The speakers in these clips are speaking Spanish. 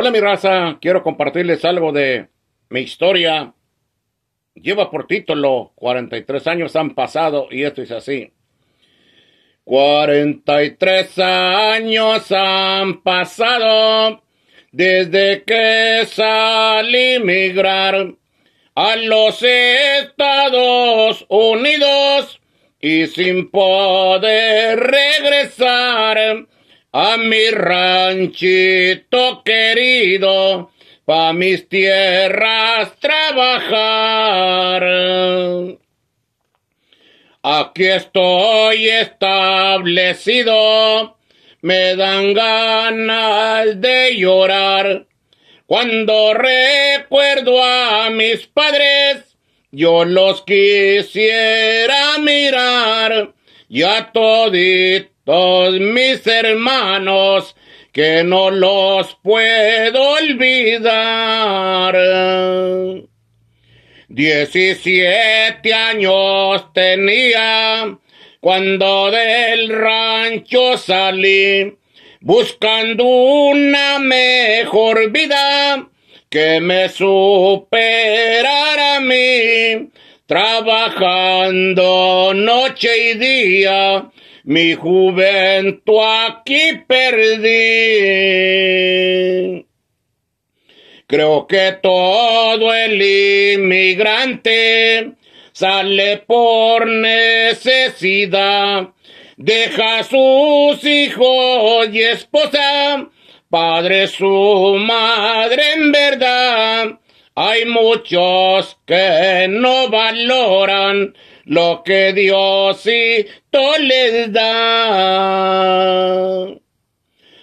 Hola mi raza, quiero compartirles algo de mi historia. Lleva por título 43 años han pasado y esto es así. 43 años han pasado desde que salí a migrar a los Estados Unidos y sin poder regresar a mi ranchito querido, pa mis tierras trabajar. Aquí estoy establecido, me dan ganas de llorar. Cuando recuerdo a mis padres, yo los quisiera mirar, ya todito mis hermanos que no los puedo olvidar. Diecisiete años tenía cuando del rancho salí buscando una mejor vida que me superara a mí, trabajando noche y día mi juventud aquí perdí. Creo que todo el inmigrante sale por necesidad, deja a sus hijos y esposa, padre su madre en verdad. Hay muchos que no valoran lo que Dios les da.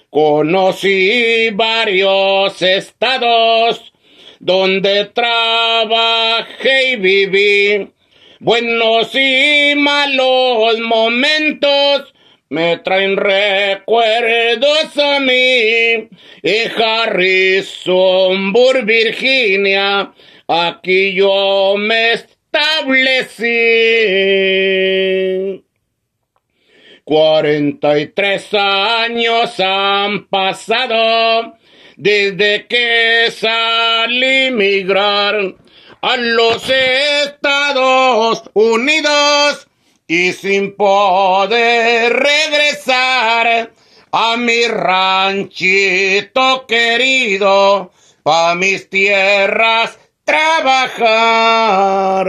Conocí varios estados donde trabajé y viví. Buenos y malos momentos me traen recuerdos a mí. Y Harrisonburg, Virginia, aquí yo me y tres años han pasado desde que salí a migrar a los Estados Unidos y sin poder regresar a mi ranchito querido, a mis tierras trabajar.